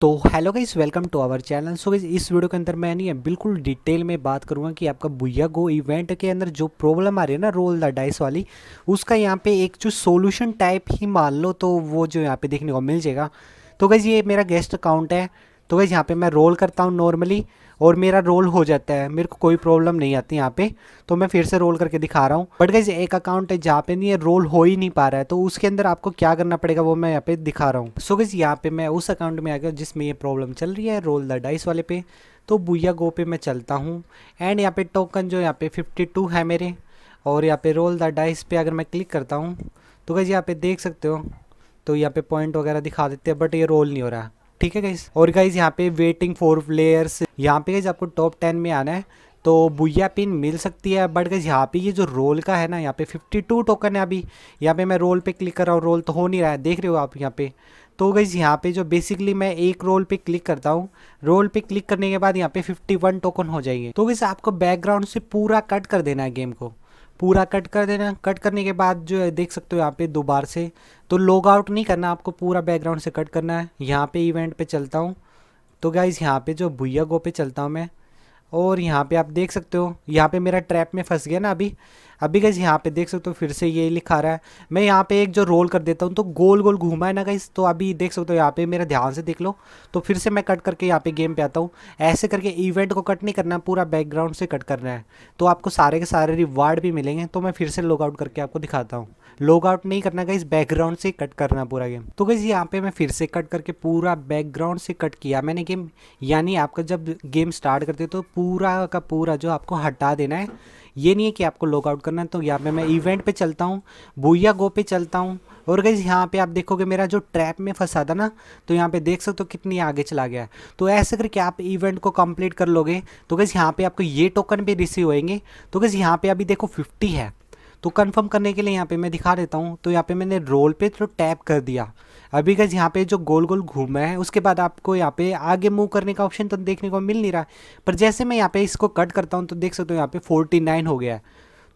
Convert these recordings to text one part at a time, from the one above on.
तो hello guys welcome to our channel so guys इस video के अंदर मैं नहीं है बिल्कुल डिटेल में बात करूंगा कि आपका बुया गो इवेंट के अंदर जो प्रॉब्लम आ रही है ना रोल द डाइस वाली उसका यहाँ पे एक जो सॉल्यूशन टाइप ही मान लो तो वो जो यहाँ पे देखने को मिल जाएगा तो गाइज ये मेरा गेस्ट अकाउंट है तो गाइज यहाँ पे मैं रोल करता हूँ नॉर्मली और मेरा रोल हो जाता है मेरे को कोई प्रॉब्लम नहीं आती यहाँ पे तो मैं फिर से रोल करके दिखा रहा हूँ बट गई एक अकाउंट है जहाँ पे नहीं रोल हो ही नहीं पा रहा है तो उसके अंदर आपको क्या करना पड़ेगा वो मैं यहाँ पे दिखा रहा हूँ सो गई यहाँ पे मैं उस अकाउंट में आ गया जिसमें ये प्रॉब्लम चल रही है रोल द डाइस वाले पे तो बुया गो पे मैं चलता हूँ एंड यहाँ पे टोकन जो यहाँ पे टू है मेरे और यहाँ पे रोल द डाइस पे अगर मैं क्लिक करता हूँ तो गई यहाँ पे देख सकते हो तो यहाँ पे पॉइंट वगैरह दिखा देते हैं बट ये रोल नहीं हो रहा है ठीक है गाइज और गाइज यहाँ पे वेटिंग फोर प्लेयर्स यहाँ पे गाइज आपको टॉप टेन में आना है तो बुया पिन मिल सकती है बट गज यहाँ पे ये जो रोल का है ना यहाँ पे 52 टोकन है अभी यहाँ पे मैं रोल पे क्लिक कर रहा हूँ रोल तो हो नहीं रहा है देख रहे हो आप यहाँ पे तो गई यहाँ पे जो बेसिकली मैं एक रोल पे क्लिक करता हूँ रोल पे क्लिक करने के बाद यहाँ पे 51 टोकन हो जाएंगे तो गई आपको बैकग्राउंड से पूरा कट कर देना है गेम को पूरा कट कर देना कट करने के बाद जो है देख सकते हो यहाँ पे दो बार से तो लॉग आउट नहीं करना आपको पूरा बैकग्राउंड से कट करना है यहाँ पे इवेंट पे चलता हूँ तो गाइज़ यहाँ पे जो भूया गो पे चलता हूँ मैं और यहाँ पे आप देख सकते हो यहाँ पे मेरा ट्रैप में फंस गया ना अभी अभी गैस यहाँ पे देख सकते हो फिर से ये लिखा रहा है मैं यहाँ पे एक जो रोल कर देता हूँ तो गोल गोल घूमा है ना गैस तो अभी देख सकते हो यहाँ पे मेरा ध्यान से देख लो तो फिर से मैं कट करके यहाँ पे गेम पे आता हूँ ऐसे करके इवेंट को कट नहीं करना है पूरा बैकग्राउंड से कट करना है तो आपको सारे के सारे रिवार्ड भी मिलेंगे तो मैं फिर से लॉग आउट करके आपको दिखाता हूँ लॉग आउट नहीं करना गाइज़ बैकग्राउंड से कट करना पूरा गेम तो गई यहाँ पे मैं फिर से कट करके पूरा बैकग्राउंड से कट किया मैंने गेम यानी आपका जब गेम स्टार्ट करते तो पूरा का पूरा जो आपको हटा देना है ये नहीं है कि आपको आउट करना है तो यहाँ पे मैं इवेंट पे चलता हूँ बोया गो पे चलता हूँ और गई यहाँ पे आप देखोगे मेरा जो ट्रैप में फंसा था ना तो यहाँ पे देख सकते हो कितनी आगे चला गया तो ऐसे करके आप इवेंट को कंप्लीट कर लोगे तो गई यहाँ पे आपको ये टोकन भी रिसीव होएंगे तो गई यहाँ पे अभी देखो फिफ्टी है तो कंफर्म करने के लिए यहाँ पे मैं दिखा देता हूँ तो यहाँ पे मैंने रोल पे थ्रो तो टैप कर दिया अभी गज यहाँ पे जो गोल गोल घूमा है उसके बाद आपको यहाँ पे आगे मूव करने का ऑप्शन तो देखने को मिल नहीं रहा पर जैसे मैं यहाँ पे इसको कट करता हूँ तो देख सकते हो यहाँ पे फोर्टी नाइन हो गया है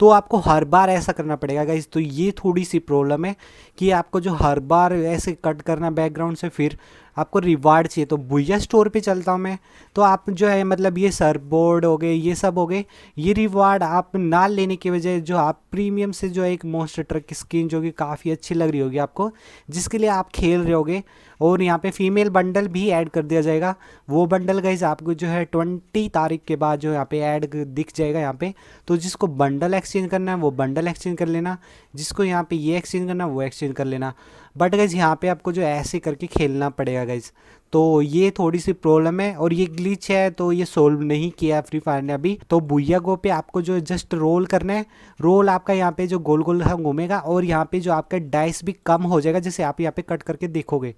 तो आपको हर बार ऐसा करना पड़ेगा गाइज तो ये थोड़ी सी प्रॉब्लम है कि आपको जो हर बार ऐसे कट करना बैकग्राउंड से फिर आपको रिवार्ड चाहिए तो भुया स्टोर पे चलता हूँ मैं तो आप जो है मतलब ये सर बोर्ड हो गए ये सब हो गए ये रिवार्ड आप ना लेने की वजह जो आप प्रीमियम से जो है एक मोस्ट ट्रक स्क्रीन स्किन जो कि काफ़ी अच्छी लग रही होगी आपको जिसके लिए आप खेल रहे होगे और यहाँ पे फीमेल बंडल भी ऐड कर दिया जाएगा वो बंडल गाइज आपको जो है ट्वेंटी तारीख के बाद जो यहाँ पे ऐड दिख जाएगा यहाँ पे तो जिसको बंडल एक्सचेंज करना है वो बंडल एक्सचेंज कर लेना जिसको यहाँ पे ये एक्सचेंज करना है वो एक्सचेंज कर लेना बट गाइज यहाँ पे आपको जो ऐसे करके खेलना पड़ेगा गाइज तो ये थोड़ी सी प्रॉब्लम है और ये ग्लिच है तो ये सोल्व नहीं किया फ्री फायर ने अभी तो भूया गो पे आपको जो जस्ट रोल करना है रोल आपका यहाँ पे जो गोल गोल है घूमेगा और यहाँ पे जो आपका डाइस भी कम हो जाएगा जैसे आप यहाँ पे कट करके देखोगे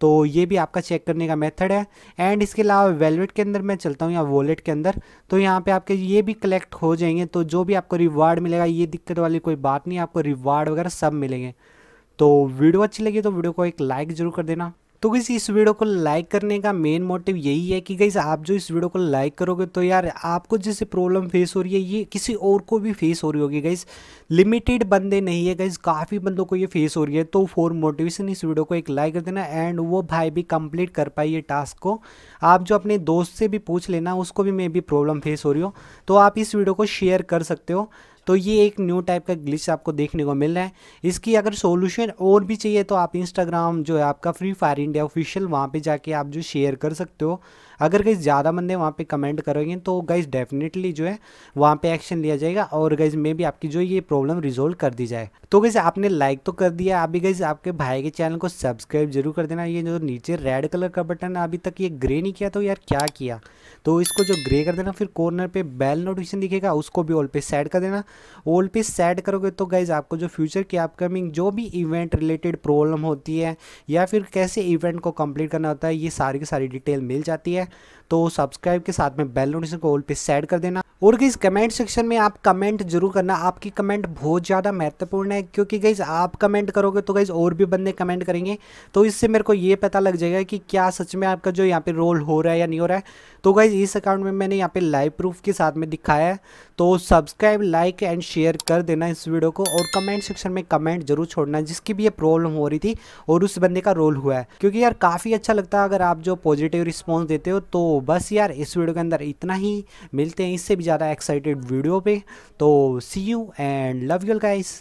तो ये भी आपका चेक करने का मेथड है एंड इसके अलावा वेलवेट के अंदर मैं चलता हूँ या वॉलेट के अंदर तो यहाँ पे आपके ये भी कलेक्ट हो जाएंगे तो जो भी आपको रिवार्ड मिलेगा ये दिक्कत वाली कोई बात नहीं आपको रिवार्ड वगैरह सब मिलेंगे तो वीडियो अच्छी लगी तो वीडियो को एक लाइक ज़रूर कर देना तो गई इस वीडियो को लाइक करने का मेन मोटिव यही है कि गई आप जो इस वीडियो को लाइक करोगे तो यार आपको जैसे प्रॉब्लम फेस हो रही है ये किसी और को भी फेस हो रही होगी गई लिमिटेड बंदे नहीं है गई काफ़ी बंदों को ये फेस हो रही है तो फॉर मोटिवेशन इस वीडियो को एक लाइक कर देना एंड वो भाई भी कंप्लीट कर पाई ये टास्क को आप जो अपने दोस्त से भी पूछ लेना उसको भी मे भी प्रॉब्लम फेस हो रही हो तो आप इस वीडियो को शेयर कर सकते हो तो ये एक न्यू टाइप का ग्लिच आपको देखने को मिल रहा है इसकी अगर सोल्यूशन और भी चाहिए तो आप इंस्टाग्राम जो है आपका फ्री फायर इंडिया ऑफिशियल वहाँ पर जाके आप जो शेयर कर सकते हो अगर गई ज़्यादा बंदे वहाँ पे कमेंट करोगे तो गाइज डेफिनेटली जो है वहाँ पे एक्शन लिया जाएगा और गाइज मे भी आपकी जो ये प्रॉब्लम रिजोल्व कर दी जाए तो गैस आपने लाइक तो कर दिया अभी गैस आपके भाई के चैनल को सब्सक्राइब जरूर कर देना ये जो नीचे रेड कलर का बटन है अभी तक ये ग्रे नहीं किया तो यार क्या किया तो इसको जो ग्रे कर देना फिर कॉर्नर पर बेल नोटिफिकेशन दिखेगा उसको भी ऑल पे सेट कर देना ओल पे सेट करोगे तो गाइज आपको जो फ्यूचर की अपकमिंग जो भी इवेंट रिलेटेड प्रॉब्लम होती है या फिर कैसे इवेंट को कंप्लीट करना होता है ये सारी की सारी डिटेल मिल जाती है तो सब्सक्राइब के साथ में बेल नोटिफिकेशन को ऑल पे सेट कर देना और गई कमेंट सेक्शन में आप कमेंट जरूर करना आपकी कमेंट बहुत ज़्यादा महत्वपूर्ण है क्योंकि गईज आप कमेंट करोगे तो गईज और भी बंदे कमेंट करेंगे तो इससे मेरे को ये पता लग जाएगा कि क्या सच में आपका जो यहाँ पे रोल हो रहा है या नहीं हो रहा है तो गईज इस अकाउंट में मैंने यहाँ पे लाइव प्रूफ के साथ में दिखाया है तो सब्सक्राइब लाइक एंड शेयर कर देना इस वीडियो को और कमेंट सेक्शन में कमेंट जरूर छोड़ना जिसकी भी ये प्रॉब्लम हो रही थी और उस बंदे का रोल हुआ है क्योंकि यार काफ़ी अच्छा लगता है अगर आप जो पॉजिटिव रिस्पॉन्स देते हो तो बस यार इस वीडियो के अंदर इतना ही मिलते हैं इससे भी ज़्यादा एक्साइटेड वीडियो पे तो see you and love you all guys